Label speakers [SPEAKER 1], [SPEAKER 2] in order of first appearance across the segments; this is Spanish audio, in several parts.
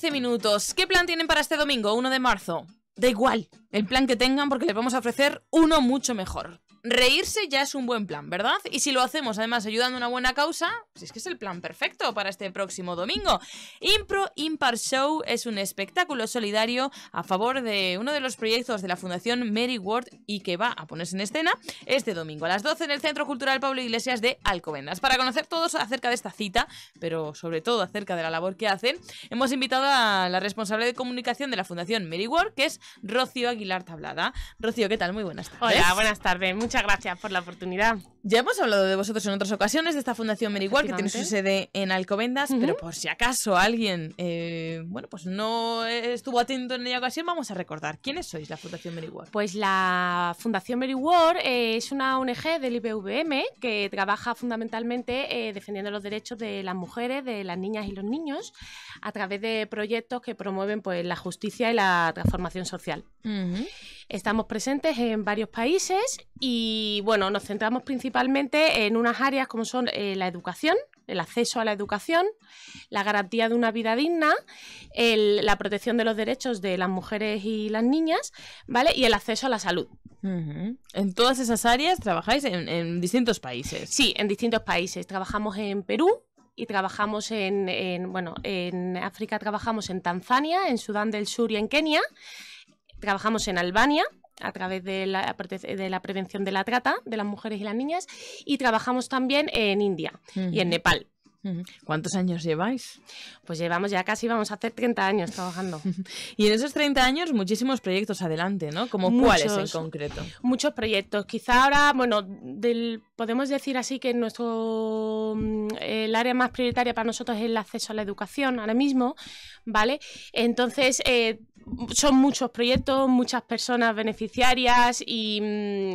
[SPEAKER 1] 13 minutos. ¿Qué plan tienen para este domingo, 1 de marzo? Da igual, el plan que tengan porque les vamos a ofrecer uno mucho mejor reírse ya es un buen plan, ¿verdad? Y si lo hacemos además ayudando a una buena causa, pues es que es el plan perfecto para este próximo domingo. Impro Impar Show es un espectáculo solidario a favor de uno de los proyectos de la Fundación Mary Ward y que va a ponerse en escena este domingo a las 12 en el Centro Cultural Pablo Iglesias de Alcobendas. Para conocer todos acerca de esta cita, pero sobre todo acerca de la labor que hacen, hemos invitado a la responsable de comunicación de la Fundación Mary Ward, que es Rocío Aguilar Tablada. Rocío, ¿qué tal? Muy buenas tardes. Hola, buenas tardes Muchas gracias por la oportunidad. Ya hemos hablado de vosotros en otras ocasiones, de esta Fundación Merigual, que tiene su sede en Alcobendas, pero por si acaso alguien eh, bueno, pues no estuvo atento en aquella ocasión, vamos a recordar. ¿Quiénes sois la Fundación Merigual?
[SPEAKER 2] Pues la Fundación Mary eh, es una ONG del IBVM que trabaja fundamentalmente eh, defendiendo los derechos de las mujeres, de las niñas y los niños, a través de proyectos que promueven pues, la justicia y la transformación social. Estamos presentes en varios países y bueno, nos centramos principalmente en unas áreas como son eh, la educación, el acceso a la educación, la garantía de una vida digna, la protección de los derechos de las mujeres y las niñas, ¿vale? Y el acceso a la salud. En todas esas áreas trabajáis en, distintos países. Sí, en distintos países. Trabajamos en Perú y trabajamos en, en, bueno, en África trabajamos en Tanzania, en Sudán del Sur y en Kenia trabajamos en Albania a través de la, de la, prevención de la trata de las mujeres y las niñas y trabajamos también en India y en Nepal. ¿Cuántos años lleváis? Pues llevamos ya casi, vamos a hacer 30 años trabajando. y en esos 30 años muchísimos proyectos adelante, ¿no? ¿Como cuáles en concreto? Muchos proyectos. Quizá ahora, bueno, del, podemos decir así que nuestro mm, el área más prioritaria para nosotros es el acceso a la educación ahora mismo, ¿vale? Entonces, eh, son muchos proyectos, muchas personas beneficiarias mm,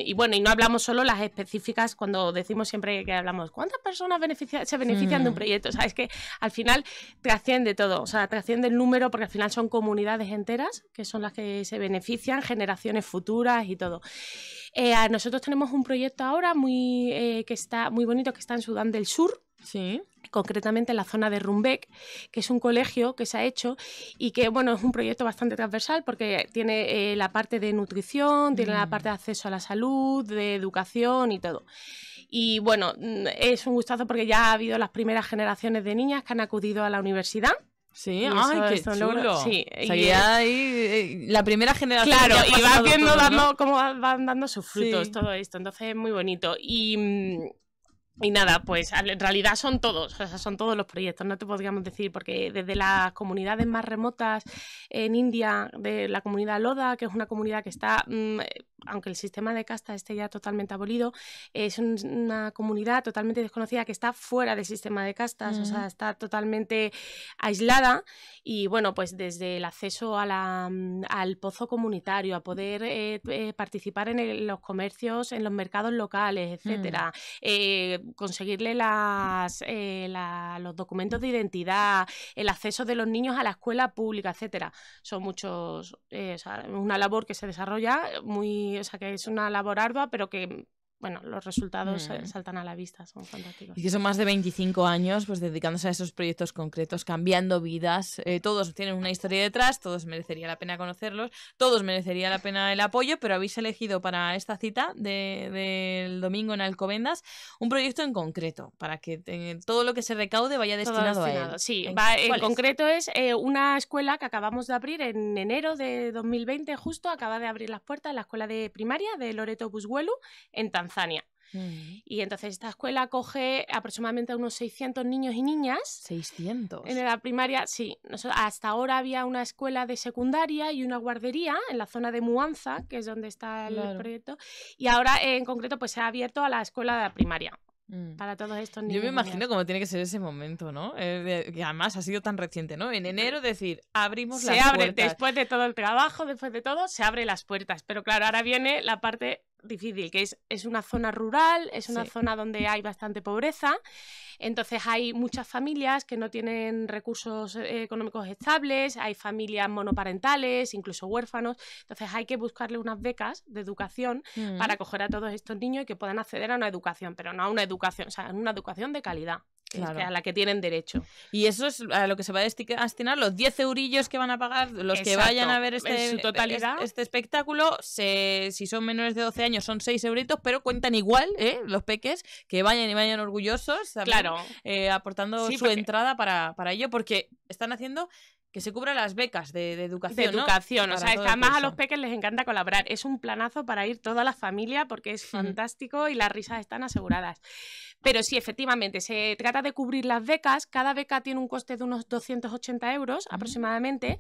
[SPEAKER 2] y, bueno, y no hablamos solo las específicas cuando decimos siempre que hablamos cuántas personas se benefician de un mm. proyecto. O sea, es que al final trasciende todo, o sea, trasciende el número porque al final son comunidades enteras que son las que se benefician, generaciones futuras y todo. Eh, nosotros tenemos un proyecto ahora muy, eh, que está muy bonito que está en Sudán del Sur Sí. Concretamente en la zona de Rumbeck, que es un colegio que se ha hecho y que, bueno, es un proyecto bastante transversal porque tiene eh, la parte de nutrición, tiene la mm. parte de acceso a la salud, de educación y todo. Y bueno, mm, es un gustazo porque ya ha habido las primeras generaciones de niñas que han acudido a la universidad. Sí, ay, qué Sí, y, eh, la primera generación. Claro, y va viendo dando, cómo van dando sus frutos todo esto. Entonces es muy bonito. Y, mm, y nada, pues en realidad son todos, o son todos los proyectos, no te podríamos decir, porque desde las comunidades más remotas en India, de la comunidad Loda, que es una comunidad que está mm, aunque el sistema de castas esté ya totalmente abolido, es una comunidad totalmente desconocida que está fuera del sistema de castas, o sea, mm. está totalmente aislada y bueno, pues desde el acceso mm, al pozo comunitario, a poder eh, eh, participar en los comercios, en los mercados locales, etcétera, mm. eh, conseguirle los documentos de identidad, el acceso de los niños a la escuela pública, etcétera, son muchos, o sea, una labor que se desarrolla muy o sea, que es una labor ardua, pero que bueno, los resultados eh, mm. saltan a la vista, son fantásticos. Y que son
[SPEAKER 1] más de 25 años pues dedicándose a esos proyectos concretos, cambiando vidas. Eh, todos tienen una historia detrás, todos merecería la pena conocerlos, todos merecería la pena el apoyo, pero habéis elegido para esta cita del domingo en Alcobendas un proyecto en concreto, para que eh, todo lo que se recaude vaya destinado, a él. Sí, en, concreto
[SPEAKER 2] es una escuela que acabamos de abrir en enero de 2020, justo acaba de abrir las puertas, la escuela de primaria de Loreto Busguelu en Tanzania. Mm. Y entonces esta escuela coge aproximadamente unos 600 niños y niñas.
[SPEAKER 1] 600.
[SPEAKER 2] En la primaria, sí. Hasta ahora había una escuela de secundaria y una guardería en la zona de Muanza, que es donde está el proyecto. Y ahora eh, en concreto pues se ha abierto a la escuela de primaria. Mm. Para todos estos niños. Yo me imagino
[SPEAKER 1] cómo tiene que ser ese momento, ¿no? Eh, que además ha sido tan reciente,
[SPEAKER 2] ¿no? En enero decir, abrimos se las puertas. Se abre después de todo el trabajo, después de todo, se abren las puertas. Pero claro, ahora viene la parte difícil, que es, una zona rural, es una zona donde hay bastante pobreza, entonces hay muchas familias que no tienen recursos eh, económicos estables, hay familias monoparentales, incluso huérfanos, entonces hay que buscarle unas becas de educación mm. para acoger a todos estos niños y que puedan acceder a una educación, pero no a una educación, o sea, a una educación de calidad. a la que tienen derecho. Y eso es a lo que se va a destinar los 10 eurillos que van a pagar los que vayan a ver este,
[SPEAKER 1] este espectáculo. Se, si son menores de 12 años, son seis euritos, pero cuentan igual, ¿eh? Los peques, que vayan y vayan orgullosos, claro. Eh, aportando su
[SPEAKER 2] entrada para, para ello, porque están haciendo que se cubran las becas de, educación. De educación, o sea, además a los peques les encanta colaborar. Es un planazo para ir toda la familia porque es fantástico y las risas están aseguradas. Pero sí, efectivamente, se trata de cubrir las becas. Cada beca tiene un coste de unos 280 euros aproximadamente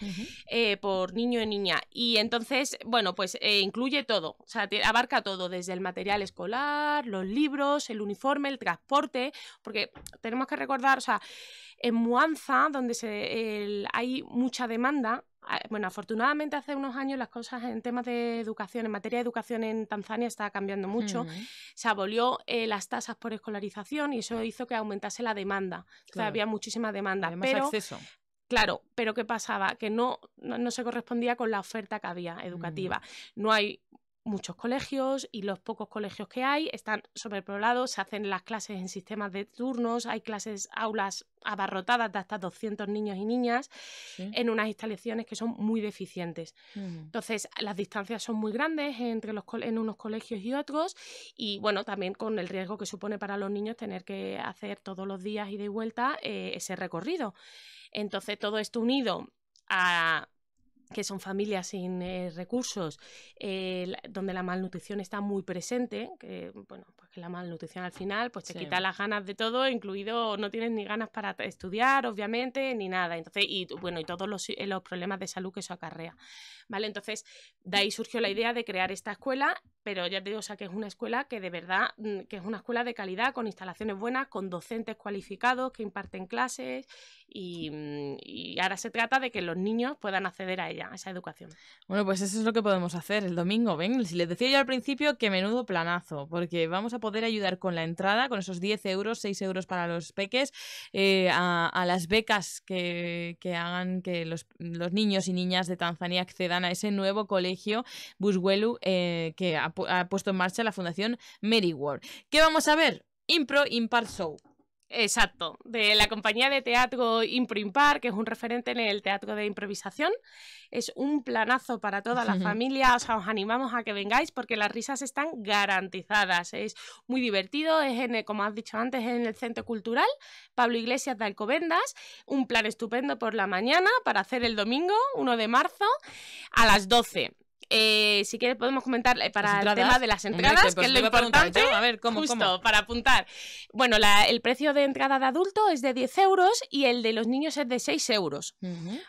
[SPEAKER 2] eh, por niño y niña. Y entonces, bueno, pues eh, incluye todo. O sea, abarca todo, desde el material escolar, los libros, el uniforme, el transporte, porque tenemos que recordar, o sea, en Muanza, donde se, hay mucha demanda, ah, bueno, afortunadamente hace unos años las cosas en temas de educación, en materia de educación en Tanzania estaba cambiando mucho. Se abolió eh, las tasas por escolarización y eso hizo que aumentase la demanda. O sea, había muchísima demanda. Claro, pero ¿qué pasaba? Que no, no, se correspondía con la oferta que había educativa. Mm. No hay muchos colegios y los pocos colegios que hay están sobrepoblados, se hacen las clases en sistemas de turnos, hay clases, aulas abarrotadas de hasta 200 niños y niñas en unas instalaciones que son muy deficientes. Mm. Entonces, las distancias son muy grandes entre los en unos colegios y otros y bueno, también con el riesgo que supone para los niños tener que hacer todos los días ida y de vuelta eh, ese recorrido. Entonces, todo esto unido a que son familias sin eh, recursos, eh, donde la malnutrición está muy presente, que bueno, pues la malnutrición al final pues te quita las ganas de todo, incluido no tienes ni ganas para estudiar, obviamente, ni nada. Entonces, y bueno, y todos eh, los, problemas de salud que eso acarrea. ¿Vale? Entonces, de ahí surgió la idea de crear esta escuela, pero ya te digo, sea, que es una escuela que de verdad, mm, que es una escuela de calidad, con instalaciones buenas, con docentes cualificados que imparten clases Mm, y, ahora se trata de que los niños puedan acceder a ella, a esa educación.
[SPEAKER 1] Bueno, pues eso es lo que podemos hacer el domingo. Ven, si les decía yo al principio que menudo planazo, porque vamos a poder ayudar con la entrada, con esos 10 euros, 6 euros para los peques, eh, a, las becas que, hagan que los, niños y niñas de Tanzania accedan a ese nuevo colegio Buswelu eh, que ha, puesto en marcha la Fundación Mary World.
[SPEAKER 2] ¿Qué vamos a ver? Impro Impar Show. Exacto, de la compañía de teatro Improimpar, que es un referente en el teatro de improvisación. Es un planazo para toda la familia, os animamos a que vengáis porque las risas están garantizadas. Es muy divertido, es en como has dicho antes, en el Centro Cultural Pablo Iglesias de Alcobendas, un plan estupendo por la mañana para hacer el domingo 1 de marzo a las 12. Eh, si quieres podemos comentar eh, para el tema de las entradas, pues, que, pues es lo importante, a, ver, ¿cómo, justo para apuntar. Bueno, el precio de entrada de adulto es de 10 euros y el de los niños es de 6 euros,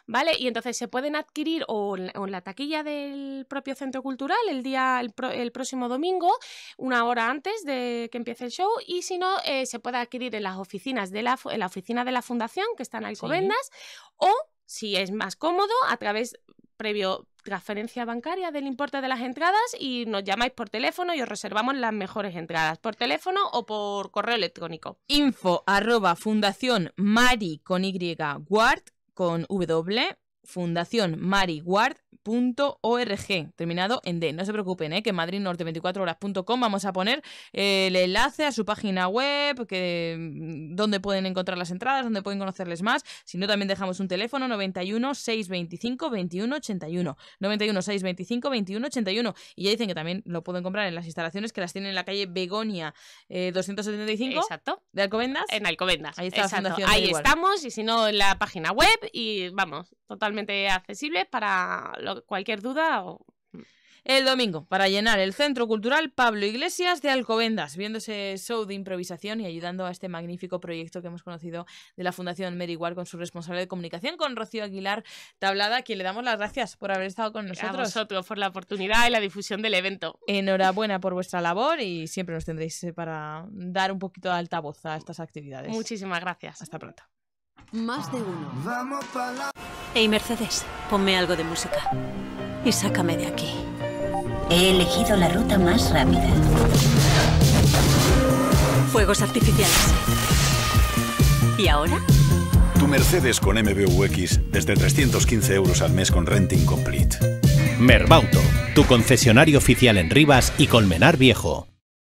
[SPEAKER 2] ¿vale? Y entonces se pueden adquirir o en, la taquilla del propio centro cultural el día el, próximo domingo, una hora antes de que empiece el show, y si no, eh, se puede adquirir en las oficinas de la, oficina de la fundación, que están en Alcobendas, o si es más cómodo, a través previo transferencia bancaria del importe de las entradas y nos llamáis por teléfono y os reservamos las mejores entradas, por teléfono o por correo electrónico.
[SPEAKER 1] Info arroba fundación Mari con Y Guard con W, fundación Mari Guard terminado en D. No se preocupen, ¿eh? que madridnorte24horas.com vamos a poner eh, el enlace a su página web, que, mm, donde pueden encontrar las entradas, donde pueden conocerles más. Si no, también dejamos un teléfono 91 625 21 81. 91 625 21 81. Y ya dicen que también lo pueden comprar en las instalaciones que las tienen en la calle Begonia 275. Eh, exacto. ¿De Alcobendas? En
[SPEAKER 2] Alcobendas. Ahí Ahí estamos, y si no, en la página web. Y vamos, totalmente accesible para cualquier duda mm.
[SPEAKER 1] El domingo, para llenar el Centro Cultural Pablo Iglesias de Alcobendas, viéndose show de improvisación y ayudando a este magnífico proyecto que hemos conocido de la Fundación Meriguar con su responsable de comunicación, con Rocío Aguilar Tablada, a quien le damos las gracias por haber estado con nosotros. A
[SPEAKER 2] por la oportunidad y la difusión del evento.
[SPEAKER 1] Enhorabuena por vuestra labor y siempre nos tendréis eh, para dar un poquito de altavoz a estas actividades. Muchísimas gracias. Hasta pronto. Más de uno. Vamos para Hey Mercedes, ponme algo de música y sácame de aquí. He elegido la ruta más rápida. Fuegos artificiales. ¿Y ahora? Tu Mercedes con MBUX desde 315 euros al mes con renting complete. Merbauto, tu concesionario oficial en Rivas y Colmenar Viejo.